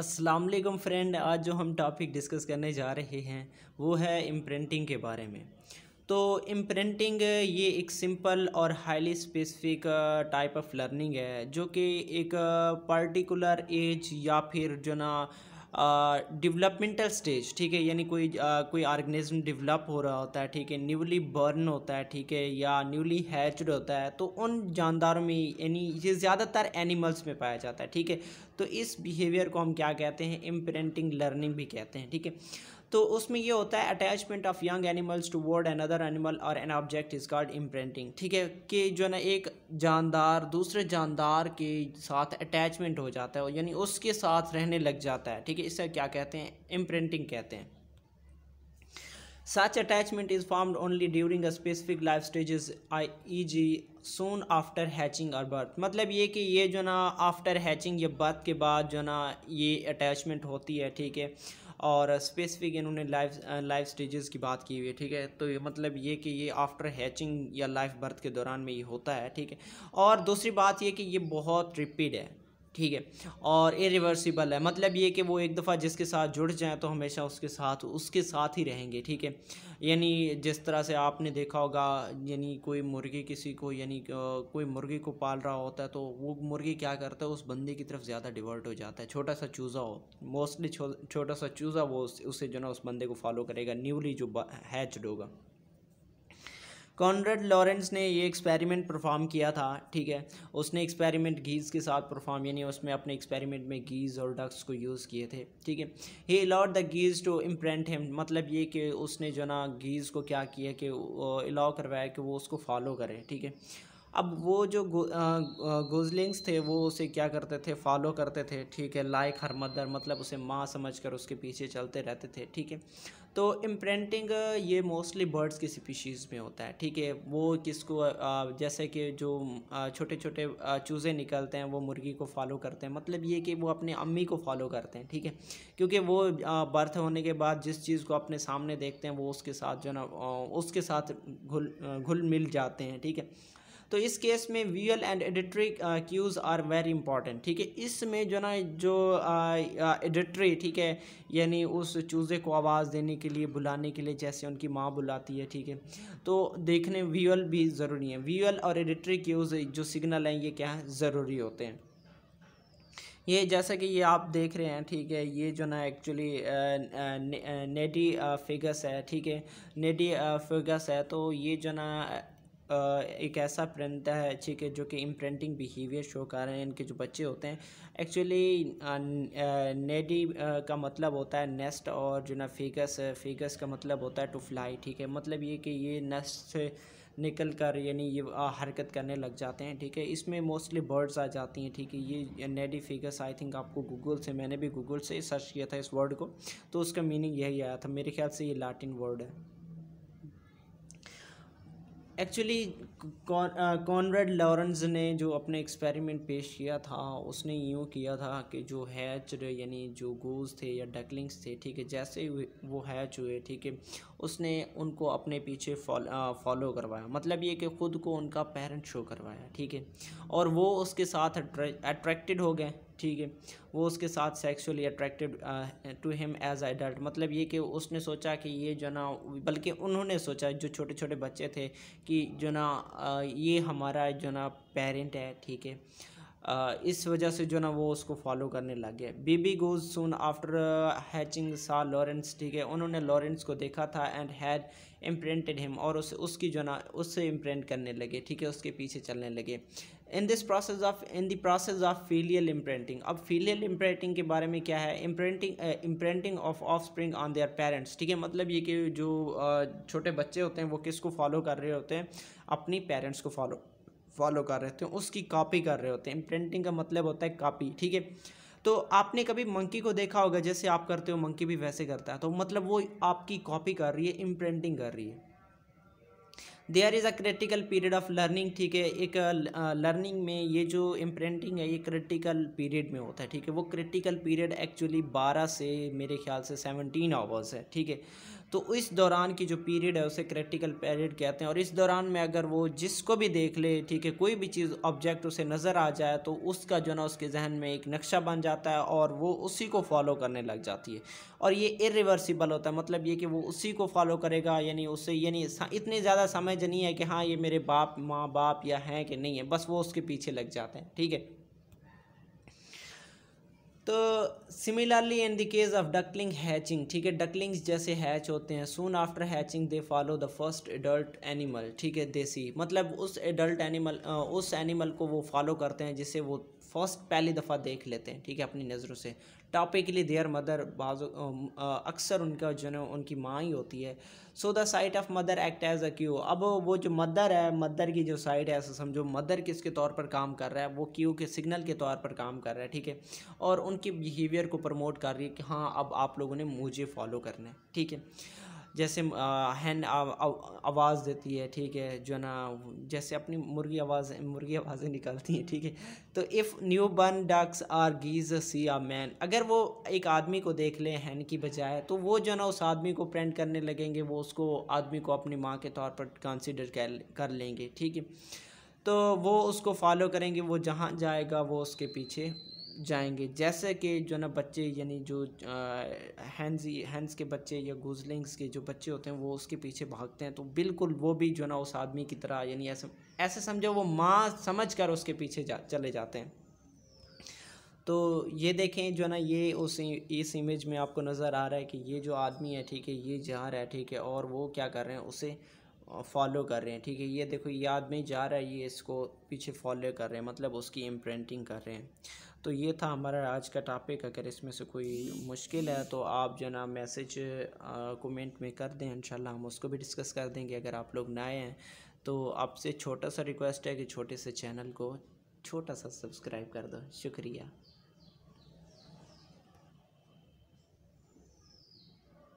अस्सलाम वालेकुम फ्रेंड आज जो हम टॉपिक डिस्कस करने जा रहे हैं वो है इम्प्रिंटिंग के बारे में तो इम्प्रिंटिंग ये एक सिंपल और highly specific type of learning है जो कि एक पर्टिकुलर एज या फिर जो ना डेवलपमेंटल स्टेज ठीक है यानी कोई आ, कोई ऑर्गेनिज्म डेवलप हो रहा होता है ठीक है न्यूली बर्न होता है ठीक है या न्यूली हैचड होता है तो उन जानदारों में यानी ये ज़्यादातर एनिमल्स में पाया जाता है ठीक है तो इस बिहेवियर को हम क्या कहते हैं इम्प्रेंटिंग लर्निंग भी कहते हैं ठीक है तो उसमें ये होता है attachment of young animals toward an other animal और an object is called imprinting ठीक है कि जो है ना एक जानदार दूसरे जानदार के साथ अटैचमेंट हो जाता है यानी उसके साथ रहने लग जाता है ठीक है इसे क्या कहते हैं इम्प्रिंटिंग कहते हैं Such attachment is formed only during a specific life stages, जी सोन आफ्टर हैचिंग और बर्थ मतलब ये कि ये जो ना आफ्टर हैचिंग या बर्थ के बाद जो ना ये अटैचमेंट होती है ठीक है और स्पेसिफिक इन्होंने लाइफ लाइफ स्टेजेस की बात की हुई है ठीक है तो ये मतलब ये कि ये आफ्टर हैचिंग या लाइफ बर्थ के दौरान में ये होता है ठीक है और दूसरी बात ये कि ये बहुत रिपीड है ठीक है और इरिवर्सिबल है मतलब ये कि वो एक दफ़ा जिसके साथ जुड़ जाएँ तो हमेशा उसके साथ उसके साथ ही रहेंगे ठीक है यानी जिस तरह से आपने देखा होगा यानी कोई मुर्गी किसी को यानी कोई मुर्गी को पाल रहा होता है तो वो मुर्गी क्या करता है उस बंदे की तरफ ज़्यादा डिवर्ट हो जाता है छोटा सा चूज़ा हो मोस्टली छोटा सा चूज़ा वो उसे जो ना उस बंदे को फॉलो करेगा न्यूली जो हैच्ड होगा कॉन्ड्रेड लॉरेंस ने ये एक्सपेरिमेंट परफॉर्म किया था ठीक है उसने एक्सपेरिमेंट गीज़ के साथ परफॉर्म यानी उसमें अपने एक्सपेरिमेंट में गीज़ और डक्स को यूज़ किए थे ठीक है he allowed the geese to imprint him मतलब ये कि उसने जो ना गीज़ को क्या किया कि अलाउ करवाया कि वो उसको फॉलो करे ठीक है अब वो जो गुजलिंग्स थे वो उसे क्या करते थे फॉलो करते थे ठीक है लाइक हर मदर मतलब उसे माँ समझ कर उसके पीछे चलते रहते थे ठीक है तो इम्प्रेंटिंग ये मोस्टली बर्ड्स की स्पीशीज़ में होता है ठीक है वो किसको जैसे कि जो छोटे छोटे चूज़े निकलते हैं वो मुर्गी को फॉलो करते हैं मतलब ये कि वो अपने अम्मी को फॉलो करते हैं ठीक है क्योंकि वो बर्थ होने के बाद जिस चीज़ को अपने सामने देखते हैं वो उसके साथ जो ना उसके साथ घुल घुल मिल जाते हैं ठीक है तो इस केस में visual and auditory cues are very important ठीक है इसमें जो ना जो एडिट्री ठीक है यानी उस चूज़े को आवाज़ देने के लिए बुलाने के लिए जैसे उनकी माँ बुलाती है ठीक है तो देखने वीएल भी ज़रूरी है व्यूअल और एडिट्री क्यूज़ जो सिग्नल हैं ये क्या है ज़रूरी होते हैं ये जैसा कि ये आप देख रहे हैं ठीक है ये जो ना एक्चुअली नेडी फिगस है ठीक है नेडी फिगस है तो ये जो ना एक ऐसा प्रिंट है ठीक है जो कि इम्प्रिंटिंग बिहेवियर शो कर रहे हैं इनके जो बच्चे होते हैं एक्चुअली नेडी का मतलब होता है नेस्ट और जो ना फिगस फीगस का मतलब होता है टू फ्लाई ठीक है मतलब ये कि ये नेस्ट से निकल कर यानी ये हरकत करने लग जाते हैं ठीक है इसमें मोस्टली बर्ड्स आ जाती हैं ठीक है ये नेडी फिगर्स आई थिंक आपको गूगल से मैंने भी गूगल से सर्च किया था इस वर्ड को तो उसका मीनिंग यही आया था मेरे ख्याल से ये लाटिन वर्ड है एक्चुअली कॉनरेड लॉरेंस ने जो अपने एक्सपेरिमेंट पेश किया था उसने यूँ किया था कि जो हैच यानी जो गोज थे या डकलिंग्स थे ठीक है जैसे वो हैच हुए ठीक है उसने उनको अपने पीछे फॉलो uh, करवाया मतलब ये कि ख़ुद को उनका पेरेंट शो करवाया ठीक है और वो उसके साथ अट्रैक्टेड हो गए ठीक है वो उसके साथ sexually attracted to him as adult मतलब ये कि उसने सोचा कि ये जो ना बल्कि उन्होंने सोचा जो छोटे छोटे बच्चे थे कि जो ना uh, ये हमारा जो ना पेरेंट है ठीक है uh, इस वजह से जो ना वो उसको फॉलो करने लग गए baby goose soon after hatching सा लॉरेंस ठीक है उन्होंने लॉरेंस को देखा था एंड हैड इम्प्रिंटेड हिम और उस उसकी जो ना उससे इम्प्रिंट करने लगे ठीक है उसके पीछे चलने लगे in this process of in the process of filial imprinting अब फीलियल इम्प्रेंटिंग के बारे में क्या है imprinting imprinting of offspring on their parents ठीक है मतलब ये कि जो uh, छोटे बच्चे होते हैं वो किसको फॉलो कर रहे होते हैं अपनी पेरेंट्स को फॉलो फॉलो कर रहे होते हैं उसकी कॉपी कर रहे होते हैं इम्प्रिंटिंग का मतलब होता है कॉपी ठीक है तो आपने कभी मंकी को देखा होगा जैसे आप करते हो मंकी भी वैसे करता है तो मतलब वो आपकी कॉपी कर रही है इम्प्रिंटिंग कर रही है there is a critical period of learning ठीक है एक लर्निंग में ये जो इम्प्रिंटिंग है ये क्रिटिकल पीरियड में होता है ठीक है वो क्रिटिकल पीरियड एक्चुअली बारह से मेरे ख्याल से सेवनटीन आवर्स है ठीक है तो इस दौरान की जो पीरियड है उसे क्रिटिकल पीरियड कहते हैं और इस दौरान में अगर वो जिसको भी देख ले ठीक है कोई भी चीज़ ऑब्जेक्ट उसे नज़र आ जाए तो उसका जो ना उसके जहन में एक नक्शा बन जाता है और वो उसी को फॉलो करने लग जाती है और ये इरिवर्सिबल होता है मतलब ये कि वो उसी को फॉलो करेगा यानी उससे यानी इतनी ज़्यादा समझ नहीं है कि हाँ ये मेरे बाप माँ बाप या हैं कि नहीं है बस वो उसके पीछे लग जाते हैं ठीक है तो similarly in the case of duckling hatching ठीक है डकलिंग्स जैसे हैच होते हैं soon after hatching they follow the first adult animal ठीक है देसी मतलब उस एडल्ट एनिमल उस एनिमल को वो फॉलो करते हैं जिसे वो फर्स्ट पहली दफ़ा देख लेते हैं ठीक है अपनी नज़रों से टापे के लिए देयर मदर बाज अक्सर उनका जो है उनकी माँ ही होती है so the sight of mother act as a cue अब वो जो मदर है मदर की जो साइट है ऐसा समझो मदर किसके तौर पर काम कर रहा है वो क्यू के सिग्नल के तौर पर काम कर रहा है ठीक है और उनके बिहेवियर को प्रमोट कर रही है कि हाँ अब आप लोगों ने मुझे फॉलो करना है ठीक है जैसे हैंड आवाज़ देती है ठीक है जो ना जैसे अपनी मुर्गी आवाज़ मुर्गी आवाज़ें निकालती हैं ठीक है तो if new born ducks or geese see a man अगर वो एक आदमी को देख ले हैंड की बजाय तो वो जो ना उस आदमी को प्रेंट करने लगेंगे वो उसको आदमी को अपनी माँ के तौर पर कंसिडर कर लेंगे ठीक है तो वो उसको फॉलो करेंगे वो जहाँ जाएगा वो उसके पीछे जाएंगे जैसे कि जो ना बच्चे यानी जो हैंस हैंस के बच्चे या गुजलिंग्स के जो बच्चे होते हैं वो उसके पीछे भागते हैं तो बिल्कुल वो भी जो ना उस आदमी की तरह यानी ऐसे ऐसे समझो वो माँ समझ कर उसके पीछे जा, चले जाते हैं तो ये देखें जो ना ये उस इस इमेज में आपको नज़र आ रहा है कि ये जो आदमी है ठीक है ये जा रहा है ठीक है और वो क्या कर रहे हैं उसे फॉलो कर रहे हैं ठीक है ये देखो ये आदमी जा रहा है ये इसको पीछे फॉलो कर रहे हैं मतलब उसकी इम्प्रिंटिंग कर रहे हैं तो ये था हमारा आज का टॉपिक अगर इसमें से कोई मुश्किल है तो आप जो ना मैसेज कमेंट में कर दें इंशाल्लाह हम उसको भी डिस्कस कर देंगे अगर आप लोग नए हैं तो आपसे छोटा सा रिक्वेस्ट है कि छोटे से चैनल को छोटा सा सब्सक्राइब कर दो शुक्रिया